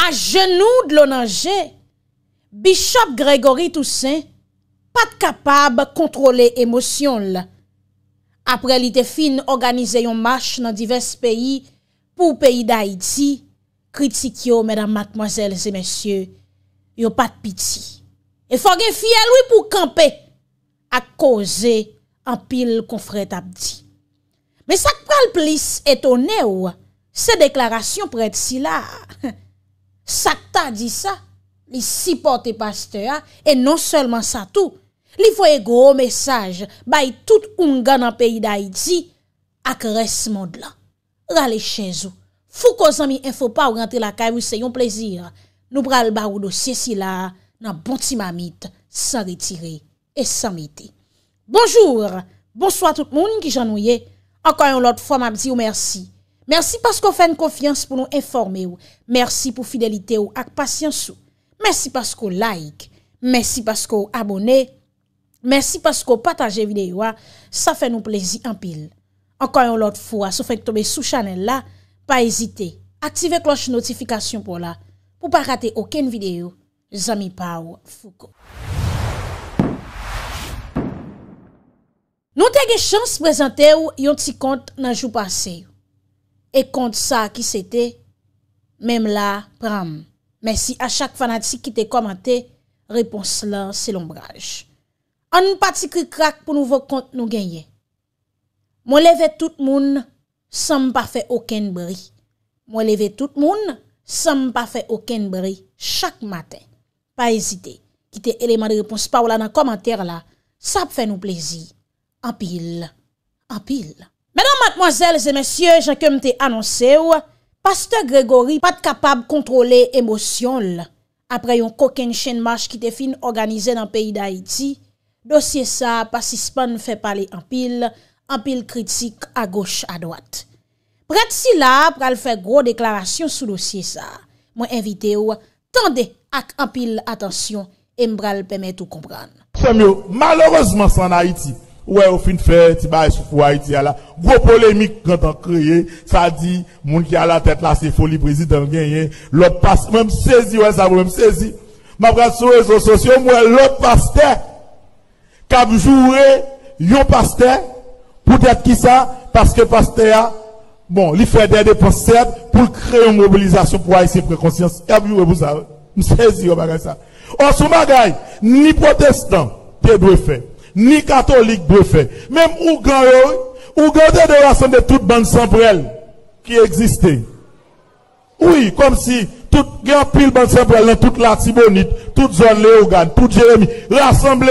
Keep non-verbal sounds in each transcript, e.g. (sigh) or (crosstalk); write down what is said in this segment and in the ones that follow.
A genou d'lon anje, Bishop Gregory Toussaint, pat kapab kontrole emosyon la. Apre li te fin organize yon mash nan divers peyi, pou peyi d'Haïti, kritik yo, mèdam matmozèles et mèsyè, yo pat piti. E fò gen fiel wè pou kampe, a koze an pil konfret abdi. Me sak pral plis etone ou, se deklarasyon prèd si la, (laughs) he, ça dit ça, il supporte pasteur et non seulement ça tout, il faut gros message bay tout un dans le pays d'Haïti à ce monde là. Rale chez vous. Fou ko zami info pas rentrer la ou c'est un plaisir. Nous pral ba ou dossier si là dans bon mamite sans retirer et sans mité. Bonjour, bonsoir tout le monde qui j'ennuie. Encore une autre fois m'a merci. Merci parce qu'on fait une confiance pour nous informer. Merci pour fidélité ou avec patience. Merci parce qu'on like. Merci parce qu'on abonnez, Merci parce qu'on partage vidéo. Hein. Ça fait nous plaisir en pile. Encore une fois, si vous tomber sous channel là, pas hésiter. Activez cloche notification pour là, pour pas rater aucune vidéo. Zami Pau Foucault. Nous avons chance de présenter un petit compte dans le jour passé et contre ça qui c'était, même là, pram. Merci à chaque fanatique qui t'a commenté, réponse là, c'est l'ombrage. On parti crack pour nouveau compte nous gagner. Moi lever tout le monde sans pas faire aucun bruit. Moi lever tout le monde sans pas faire aucun bruit chaque matin. Pas hésiter. Quitter élément de réponse par là dans commentaire là, ça fait nous plaisir. En pile. En pile. Mèdan matmoazèl zè mèsyè, jè kèm te anonsè ou, paste Grégory pat kapab kontrole emosyon lè. Apre yon kokèn chènmash ki te fin organize nan peyi d'Haïti, dosye sa pasispan fè pale anpil, anpil kritik a goch a doat. Pret si la, pral fè gro deklarasyon sou dosye sa. Mwen invite ou, tende ak anpil atansyon, e mbral pèmè tou kompran. Chèm yo, malorozman san Haïti, ouais, au fin de fête, bah, e Haïti, là. Gros polémique, quand on créé, ça dit, moun qui a la tête là, c'est folie président, gagné. L'autre passe, même saisi, ouais, ça même saisi. Ma brave sur les réseaux sociaux, moi, l'autre pasteur, cap joué, yon pasteur, peut-être qui ça, parce que pasteur, bon, il fait des dépenses pour créer une mobilisation pour haïtien préconscience. Et puis, vous savez, je saisis, on ça. En sous bagaille, ni protestant, t'es doué faire ni catholique bluffé. Même ou grand, ou grand de rassembler toute bande sambrelle qui existait. Oui, comme si toute grand pile bande sambrelle dans toute la Tibonite, toute zone Léogane, toute Jérémie, rassemblez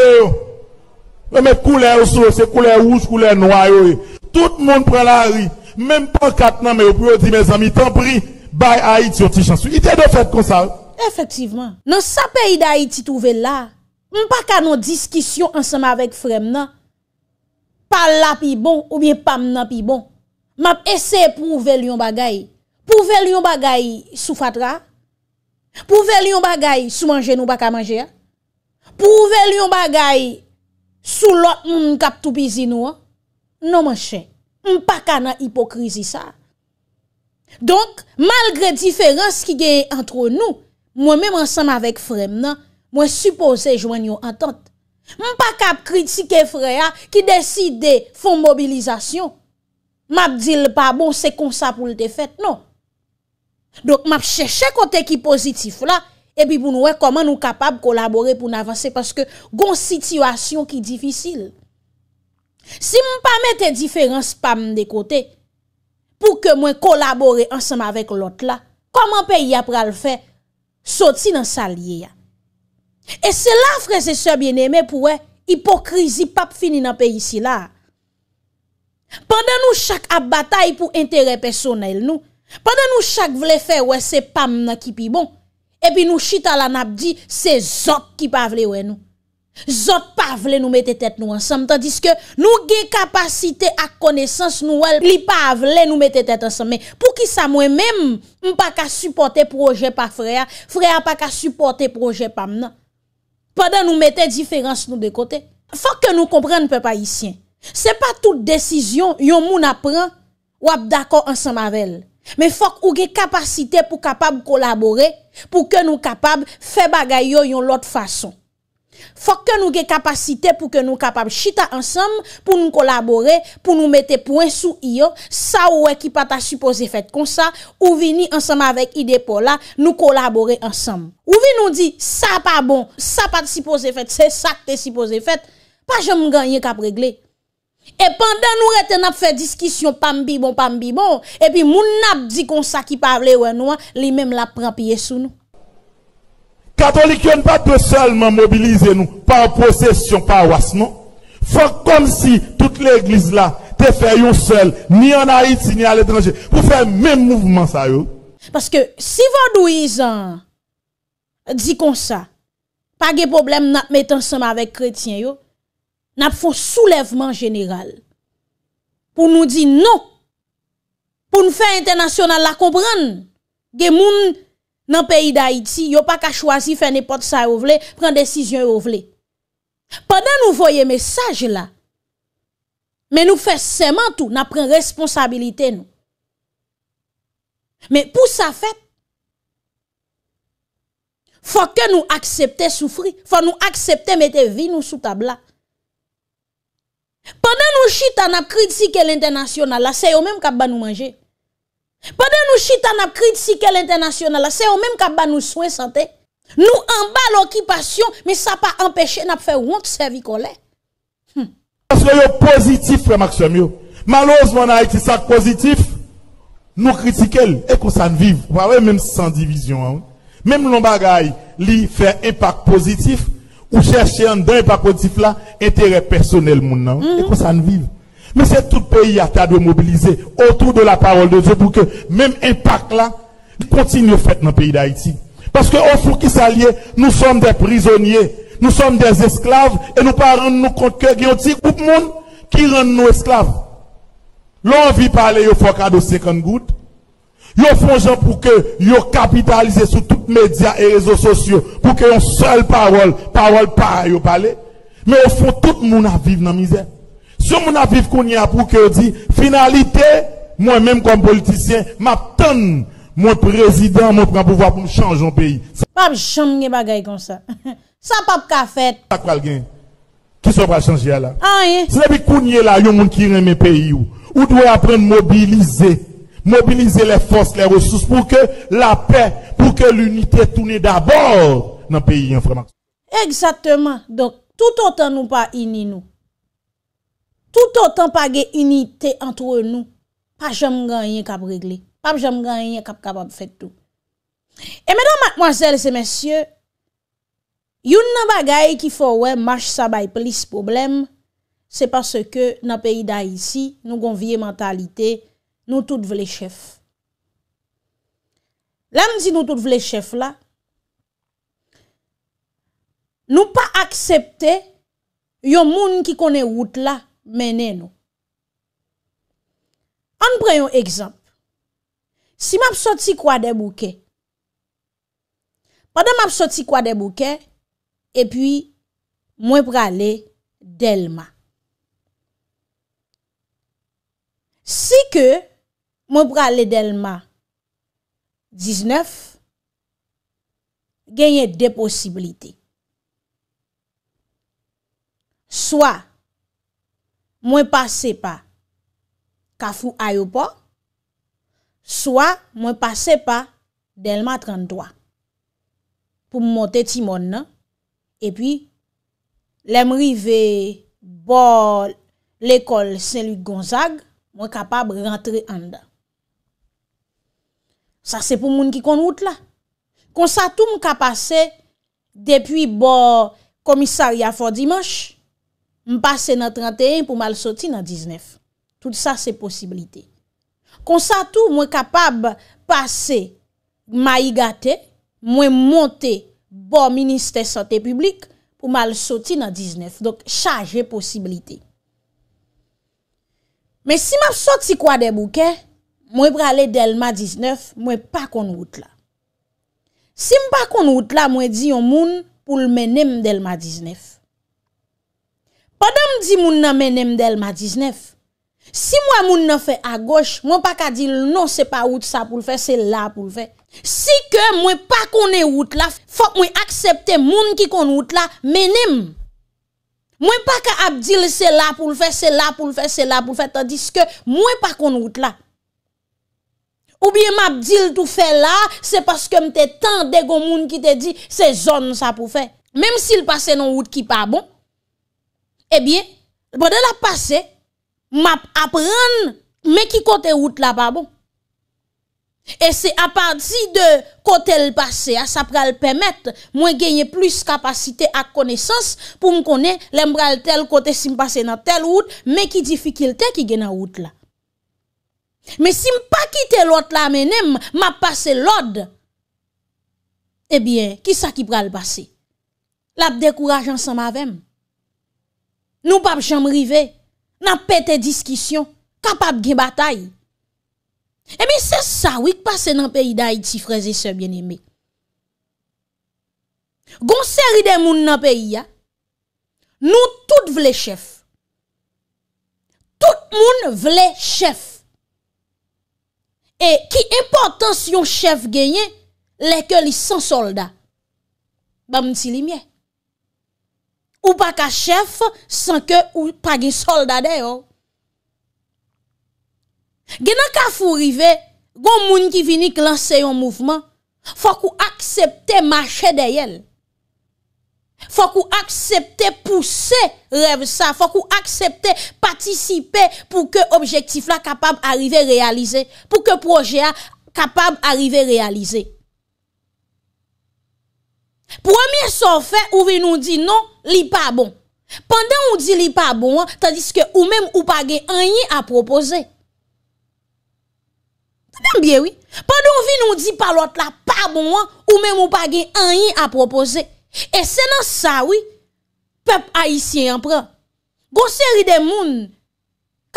Mais couleur c'est couleur rouge, couleur noire. Tout le monde prend la rue. Même pas quatre ans, mais au dire, dire, mes amis, tant pis, bye Haïti, on t'y chance. Il était de fait comme ça. Effectivement. Dans ce pays d'Haïti trouvé là, Mpaka nou diskisyon ansama vek frem nan. Pal la pi bon ou biye pam nan pi bon. Map ese pou velyon bagay. Pou velyon bagay sou fatra. Pou velyon bagay sou manje nou baka manje. Pou velyon bagay sou lop mn kap toupizi nou. Non manche. Mpaka nan hipokrizi sa. Donk, malgre diferans ki genye antro nou, mwen men ansama vek frem nan, Mwen suppose jwen yon entente. Mwen pa kap kritike freya ki deside fon mobilizasyon. Map dil pa bon se konsa pou lte fet non. Dok map cheche kote ki pozitif la, e bi pou nouwe koman nou kapab kolabore pou nan avanse paske goun situasyon ki difisil. Si mwen pa mette diferans pa mwen de kote, pou ke mwen kolabore ansanm avek lot la, koman pe yapra lfe soti nan salye ya. Et c'est là, frères et sœurs bien-aimés, pour hypocrisie pas fini dans le pays ici là. Pendant nous chaque bataille pour intérêt personnel nous, pendant nous chaque voulait faire ouais c'est pas qui pi bon. Et puis nous à la n'a dit c'est zot qui pas vle ouais nous. Zot pas vle nous mettre tête nous ensemble tandis que nous gen capacité à connaissance nous li pas vle nous mettre tête ensemble. Mais pour qui ça moi même, on pas qu'à supporter projet par frère, frère pas qu'à supporter projet par moi pendant nous mettons différence nous de côté. Faut que nous comprenions peuple haïtien. C'est pas toute décision yon moun apprend ou d'accord ensemble avec elle. Mais faut ou une capacité pour capable collaborer pour que nous capable faire choses yon l'autre façon. Fok ke nou ge kapasite pou ke nou kapap chita ansam pou nou kolabore pou nou mette poen sou iyo Sa ou e ki pata sipoze fet kon sa ou vi ni ansam avek ide pola nou kolabore ansam Ou vi nou di sa pa bon, sa pati sipoze fet, se sa te sipoze fet, pa jom ganyen kap regle E pandan nou reten ap fe diskisyon pam bi bon, pam bi bon E pi moun ap di kon sa ki pavle ou e nou an, li mem la pran piye sou nou Catholiques ne pas seulement mobiliser nous par procession par non. Faut comme si toute l'église là, te fait seule, ni en Haïti, ni à l'étranger, pour faire même mouvement ça, Parce que si votre dit comme ça, pas de problème, n'a mettre ensemble avec chrétiens, yo, n'a un soulèvement général. Pour nous dire non. Pour nous faire international la comprendre. des moun dans le pays d'Haïti, a pas qu'à choisir faire n'importe ça yo vle, prendre décision yo vle. Pendant nous voyons message là, mais nous faisons seulement tout, nous prenons responsabilité nous. Mais pour ça fait, faut que nous acceptions souffrir, faut nous accepter mettre vie nous sous table Pendant Pendant nous chita n'a critiqué l'international, là c'est eux même qui nous manger. Pendant nous chita n'a critiqué l'international, c'est eux même qui ba nous soins santé. Nous en bas l'occupation, mais ça pas empêché n'a fait honte servir collègue. Hmm. Parce que yo positif frère Maxime Malheureusement en Haïti ça positif. Nous critiquons et qu'on s'en vive. même sans division. Hein. Même l'on bagaille, li fait impact positif ou chercher un impact positif là, intérêt personnel moun mm et hmm. qu'on s'en vive. Mais c'est tout le pays qui a de mobiliser autour de la parole de Dieu pour que même impact là continue faire dans le pays d'Haïti. Parce que au fond qui s'allier, nous sommes des prisonniers, nous sommes des esclaves et nous ne rendons nous compte que y a un petit qui rend nous esclaves. L'on vit parler, il faut de 50 gouttes. Ils font pour que yo capitalisé sur tous les médias et réseaux sociaux pour que une seule parole, parole par yo parler. Mais au fond, tout le monde a vivre dans la misère. Sou moun apif kounye apou ke ou di, finalite, moun menm kon politisyen, ma ton moun prezident moun pran pouvo apoun chanj yon peyi. Pap chanm nye bagay kon sa. (laughs) Sa pap ka fet. Sa kwa lgen, ki sou pran chanj yon la. A yon. Se ne bi kounye la yon moun ki reme peyi ou. Ou dwe apren mobilize, mobilize le fos, le resous pou ke la pe, pou ke l'unite toune d'abord nan peyi yon freman. Eksateman, dok, tout anton nou pa ini nou. tout otan pa ge unité antre nou, pa jom ganyen kap regle, pa jom ganyen kap kabab fèt tou. E mèdou mèdou mwazèl se mèsyè, yon nan bagay ki fò wè mwaj sa bay plis problem, se passe ke nan peyi da yisi, nou gonvye mentalité, nou tout vle chèf. Lan si nou tout vle chèf la, nou pa aksepte yon moun ki konè wout la, menen On prend un exemple. Si sorti soti kwa de Pendant ma sorti quoi kwa de et e puis moins prale delma. Si que moi prale delma 19, gagne deux possibilités Soit moi passer pa Kafou aéroport soit moi passer pas Delma 33 pour monter timon et puis puis suis rive bo l'école Saint-Luc Gonzague, moi capable rentrer en dan. Ça c'est pour moun ki kon route la. Kon sa tout mwen kapase depuis bo commissariat commissariat dimanche, m'passer dans 31 pour mal sortir dans 19. Tout ça c'est possibilité. Comme ça tout moi capable passer maïgaté, moi monter bon ministère santé publique pour mal sortir dans 19. Donc charger possibilité. Mais si m'a sorti quoi des bouquets, moi pour aller Delma 19, moi pas qu'on route là. Si m'pas qu'on route là, moi mwen di monde pour pour mener mener 19. Pendant que je dis je suis menem Delma 19, si moi moun nan fait à gauche, moi pas qu'à dire non, c'est pas route ça pour le faire, c'est là pour le faire. Si que moi pas connais route là, faut moi accepter moun qui connaît route là, menem. Moi pas qu'à abdil c'est là pour le faire, c'est là pour le faire, c'est là pour le faire tandis que moi pas connais route là. Ou bien m'abdil tout fait là, c'est parce que m'étais tant de moun qui te dit c'est zone ça pour faire. Même s'il passe non route qui pas bon, eh bien, pendant la passé, m'a mais qui côté route là, pas bon. Et c'est à partir de côté le passé, ça va le permettre, moi gagner plus capacité à connaissance pour me connaître l'embral tel côté si passé dans telle route, mais qui difficulté qui gagne dans route là. Mais si je pas quitter l'autre là, mais même, l'autre, eh bien, qui ça qui va le passer? La décourage ensemble avec Nou pap chanm rive, nan pete diskisyon, kapap gen batay. Emi eh se sa wik pase nan peyi da iti freze se bien eme. Gon seri den moun nan peyi ya, nou tout vle chef. Tout moun vle chef. E ki importans yon chef genye, leke li san solda. Ba moun si li mye. ou pas qu'un chef sans que ou pas de soldat d'ailleurs. Genan ka fou rive, gon moun ki vini lancer un mouvement, faut qu'on accepte marcher derrière. Faut qu'on accepte pousser rêve ça, faut qu'on accepte participer pour que objectif là capable arriver réaliser, pour que projet a capable arriver réaliser. Premier sor fè ou vi nou di nou li pa bon. Pendè ou di li pa bon, tadiske ou mèm ou pa gen anye a proposè. Tè mèm bè wè. Pendè ou vi nou di palot la pa bon, ou mèm ou pa gen anye a proposè. E sè nan sa wè, pep a isye yon prè. Gòsè ri de moun,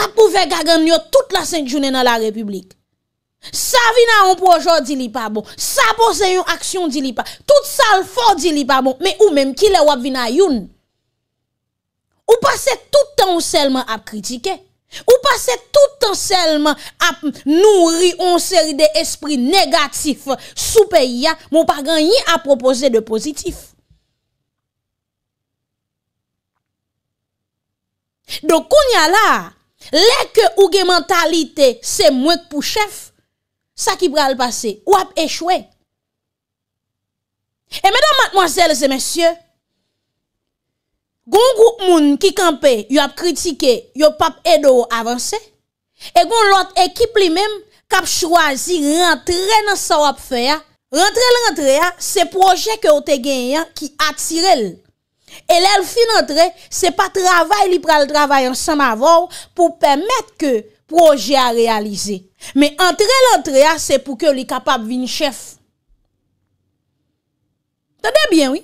kap pou ve gagèm nyo tout la sèng jounè nan la republik. Sa vina un projet di li pa bon, sa pose yon action di li pa, tout sa le di li pa bon, mais ou même qui le wap vina youn. Ou passe tout temps seulement à critiquer ou passe tout temps seulement ap nourri série seri de esprit negatif sou peyi ya, à pa de à proposer de y a là la, que ou mentalité c'est se que pou chef, ça qui va le passer, ou a échoué. Et mesdames, mademoiselles et messieurs, Gon groupe moun qui campe, yo a critiqué, yo pas aidé avancer. Et gon l'autre équipe lui-même cap choisi rentrer dans sa wap faire, rentrer l'entrée c'est projet que te gagné qui attire et l'elfin fin c'est pas travail li pral travail ensemble avant pour permettre que projet à réaliser. Mais entrer l'entrée, ah, c'est pour que les capable vienne chef. T'as bien, oui.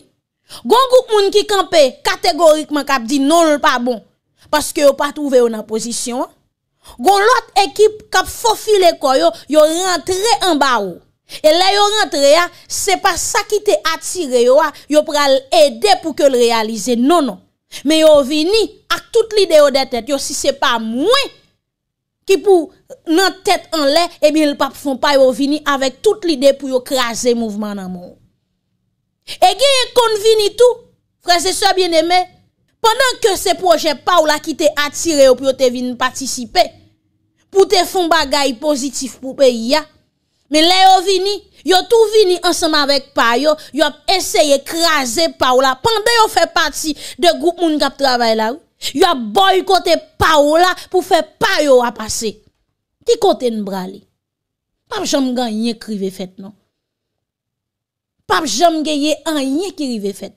Gon groupe moun qui campait catégoriquement cap dit non pas bon parce que pas trouvé en position. Gon l'autre équipe cap faufilé koyo, yo rentré en bas. Oh. Et là yo rentré ah, c'est pas ça qui t'est attiré yo, ah. yo pral aider pour que le réaliser. Non non. Mais yo vini avec toute l'idée de tête, Si si c'est pas moins qui pour nan tête en l'air et eh bien le pape font pas yo vini avec toute l'idée pour écraser le mouvement dans monde. Et qui kon vini tout frère et soeur bien-aimés pendant que ce projet PAULA qui était attiré pour te venir participer pour te font bagay positif pour le pays mais là yo vini yo tout vini ensemble avec pa yo a essayé écraser pa là pendant yo fait partie de groupe moun qui travaille là Yo a boycotté Paola pour faire pas à passer. Qui côté ne brale? Pas jamais gagné crivé fait non. Pas jamais gagné rien qui rivé fait.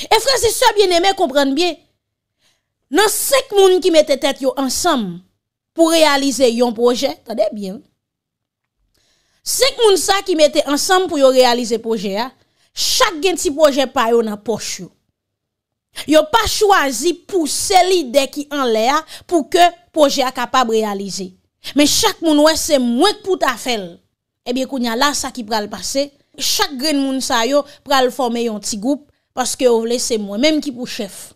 Et frère c'est ça bien aimé comprendre bien. Dans cinq moun qui mettaient tête ensemble pour réaliser un projet, attendez bien. Cinq moun ça qui mettaient ensemble pour réaliser projet hein. Chaque gen petit projet pa yo poche ils pas choisi pour l'idée qui en l'air pour que projet a capable de réaliser. Mais chaque monde, c'est moins que pour ta faire. Eh bien, qu'on y a là, ça qui pral le passer. Chaque grain moun sa yo pral former un petit groupe parce que vous c'est moi-même qui pour chef.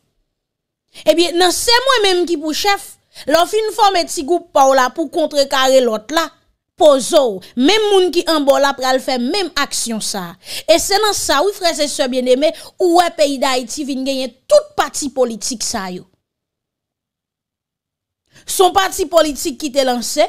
Eh bien, non, c'est moi-même qui pour chef. L'offre une forme petit groupe là pour contrecarrer l'autre là pozo, même moun qui en bol après le faire même action ça. Et c'est dans ça oui frères et sœurs bien-aimés, où pays d'Haïti vient gagner toute partie politique ça yo. Son parti politique qui était lancé, et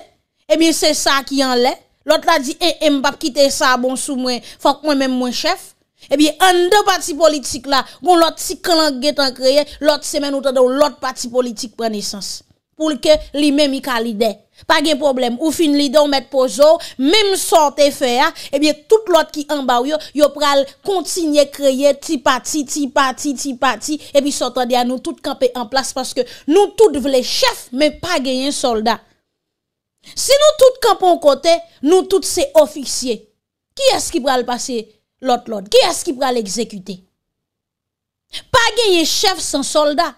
eh bien c'est ça qui en l'est. L'autre a dit eh, eh m'pap quitter ça bon sous moi, faut que moi même mon chef. et eh bien, un deux partis politiques là, bon l'autre si clan est en créé, l'autre semaine ou l'autre parti politique prend naissance pour que les même il calide. Pas de problème. Ou fin l'idée, mettre met pozo, même sorte faire et hein, eh bien, tout l'autre qui en bas, yo, yo pral continuer créer ti parti, ti parti, ti parti, et puis s'entendre à nous tout camper en place parce que nous tous voulons chef, mais pas gagner soldat. Si nous tous campons côté, nous tous c'est officiers. Qui est-ce qui pral passer l'autre l'autre? Qui est-ce qui pral l'exécuter Pas gagner chef sans soldat.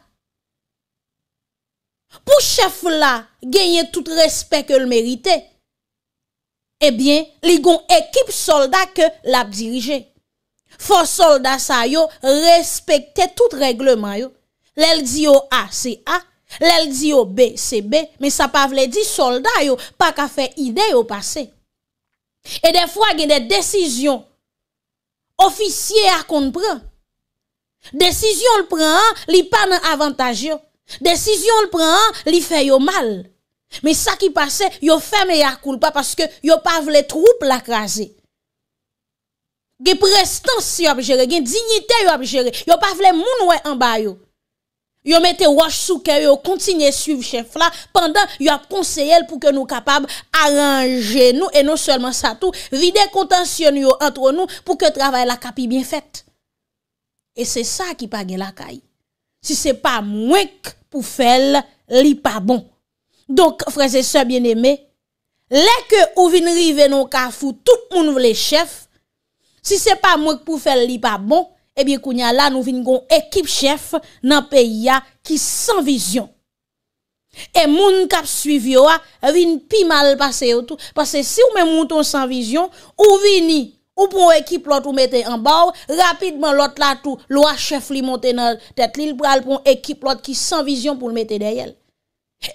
Pour chef là, gagner tout respect que le méritait. Eh bien, li gon équipe soldat que l'a dirigé. Faut soldat sa yo respecter tout règlement yo. L'el A c'est A, l'el B c'est B, mais ça pas veut dire soldat yo pas qu'à faire idée au passé. Et des fois y a des décisions officiers à comprendre Décision le prend, li pas avantage Décision le prend, fait mal. Mais ça qui passait, yo fait meilleur pas parce que yo pas les troupes la craser. Gen prestance yo géré, gen dignité yo géré. Yo pas vle moun wè en bas yo. Yo mette wash sous cœur yo à suivre chef pendant yo a conseillé pour que nous capables arranger nous et non seulement ça tout, vider contention yo entre nous pour que travail la capi bien fait. Et c'est ça qui pas la caille si c'est pas moi moins pour faire li pas bon. Donc frères et sœurs bien-aimés, les que ou vin rive non kafou, tout monde les chef. Si c'est pas moi moins pour faire li pas bon, eh bien kounya là nous vin gon équipe chef nan pays qui sans vision. Et qui kap suivi yo a vin pi mal passé tout parce que si ou même mouton sans vision ou vini ou pour équipe l'autre ou mettez en bas, rapidement l'autre là tout, loi chef li monte dans tête li, pral pour équipe l'autre qui sans vision pour le mettre derrière.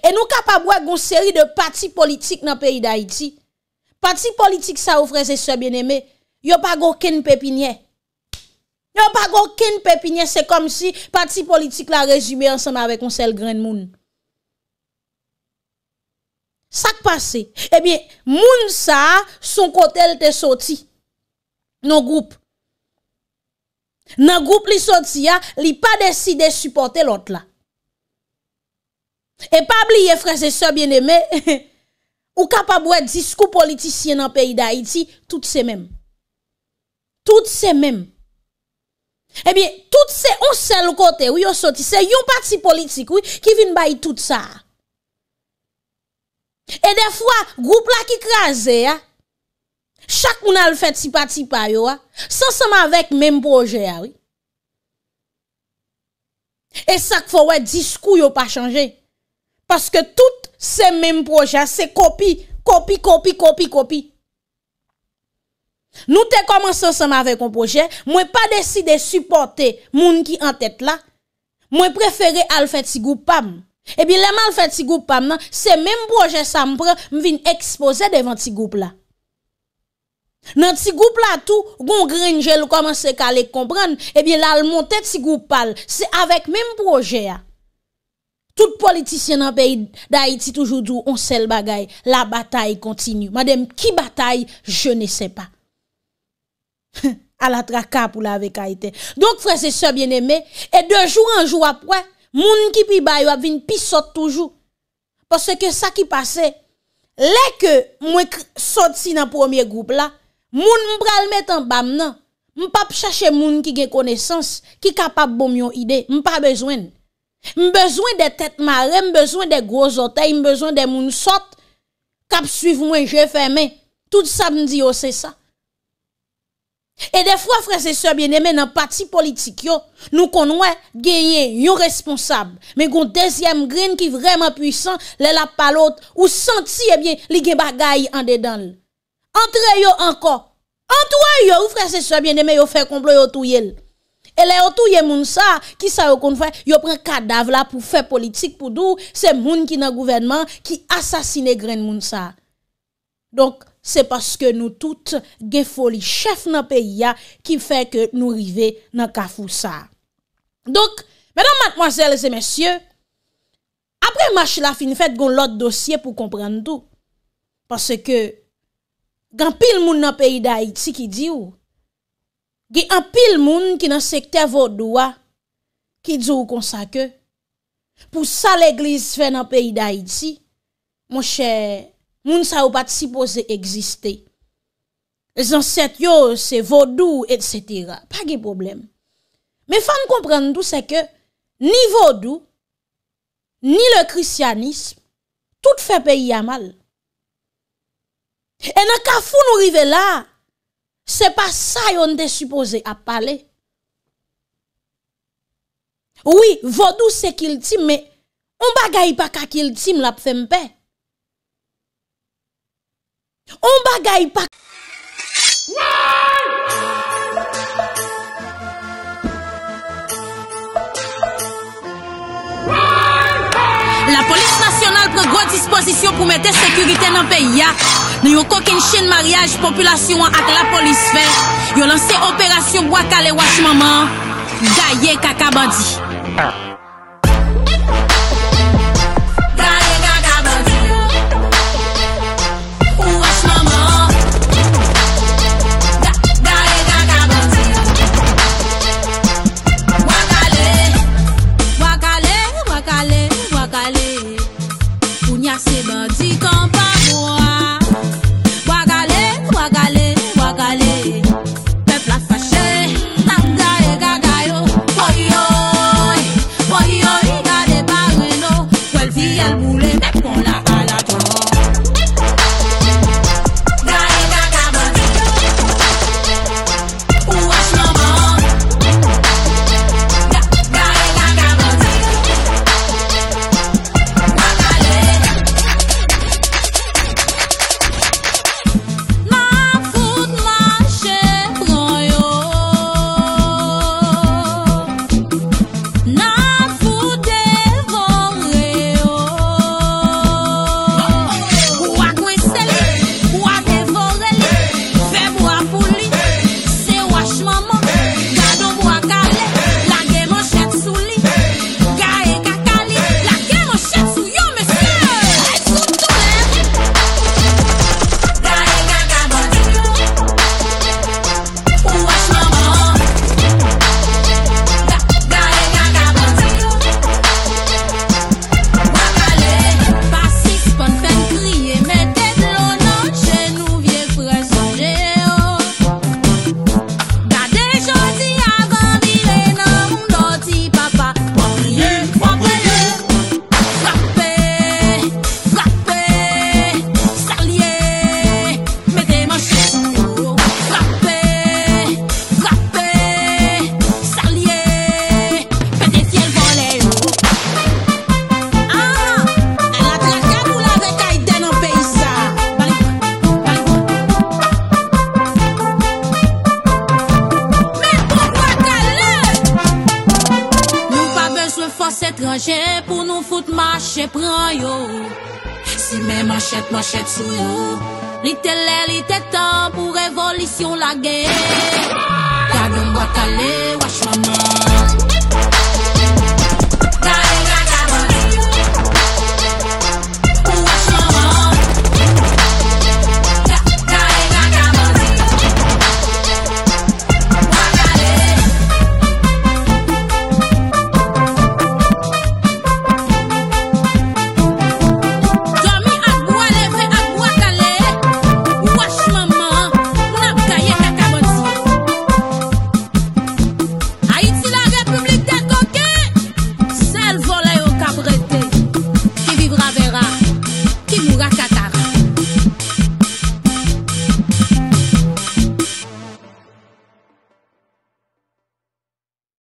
Et nous capables une série de partis politiques dans le pays d'Haïti. Partis politiques ça offre ses sœurs bien-aimés, a pas Il pépinière. a pas de pépinière, c'est comme si parti politique la résumé ensemble avec un seul grain monde. Ça qui passe, eh bien, moun ça, son côté elle sorti non groupe Dans le groupe li sorti Il li pas décidé de supporter l'autre là. Et pas oublier frères et sœurs bien-aimés, (laughs) ou capable de discours politicien dans le pays d'Haïti, toutes ces mêmes. Toutes ces mêmes. Eh bien, toutes ces on seul côté, oui, on c'est un parti politique, oui, qui vient bailler tout ça. Et des fois, groupe là qui crase, chaque moun le fait si pa yo, ah. ensemble avec même projet ah, oui. Et ça qu'il faut discours yo pas changé. Parce que tout ces même projet, ah, c'est copie, copie, copie, copie, copie. Nous te commencé ensemble avec un projet, moi pas décidé supporter moun qui en tête là. Moi préféré al fait si pam. Et eh bien les mal fait si pam c'est même projet ça me prend, m'vin exposer devant ce groupe là. Dans ce groupe là tout, gon Granger commence à les comprendre, eh bien là le monter ce groupe c'est avec même projet. Tout politicien dans le pays d'Haïti toujours dit on le bagaille, la bataille continue. Madame qui bataille, je ne sais pas. à (laughs) la traka pour la avec Haïti. Donc frère et sœurs bien aimé et de jour en jour après, gens qui pi ba yo vinn toujours. Parce que ça qui passait, les que moi sorti dans premier groupe là, Moun m'pral met en bam nan. M'pap chercher moun qui gen connaissance, qui capable bon yon idée, pas besoin. besoin des têtes marées, besoin des gros orteils, besoin des moun sot cap suivre moi je ferme. Tout ça me dit c'est ça. Et des fois, frères et sœurs bien-aimés, dans parti politique, yo, nous connaissons gagner un responsable. Mais gon deuxième grain qui vraiment puissant, les la palote, ou senti, eh bien, li gen bagay en dedans. Entre yo encore. Entre yo, ou frère, c'est ça bien aimé, yo fait complot, yo Et les tout touye moun sa, qui sa yo kon fait, yo prend cadavre là pour faire politique, pour dou, c'est moun qui nan gouvernement, qui assassine grain moun sa. Donc, c'est parce que nous toutes, gen folie chef nan pays qui fait que nous rive nan kafou ça. Donc, mesdames, mademoiselles et messieurs, après match la fin fait gon l'autre dossier pour comprendre tout. Parce que Gan pile, moun nan pays d'Haïti ki di ou. gen an pile, moun ki nan secteur vaudoua, ki di ou konsa ke. Pou sa l'église fè nan le pays mon Mon cher, moun sa ou pas si pose egziste. Zan Les yo c'est vaudou, etc. Pas de problème. mais faut comprendre tout c'est que ni vaudou, ni le christianisme, tout fait pays à mal. E na ka foun nou rive la, se pa sa yon dey supose ap pale. Oui, vodou se kil tim, me, on bagay pa kakil tim la psempe. On bagay pa kakil tim, me, on bagay pa kakil tim la psempe. La polis nasyonal pre gwo disposisyon pou mete sekurite nan pe ya. Ne yo kokin chen mariage, populasyon ak la polis fe. Yo lanse operasyon wak ale wak maman. Gaye kakabadi. pagué. Dame to live.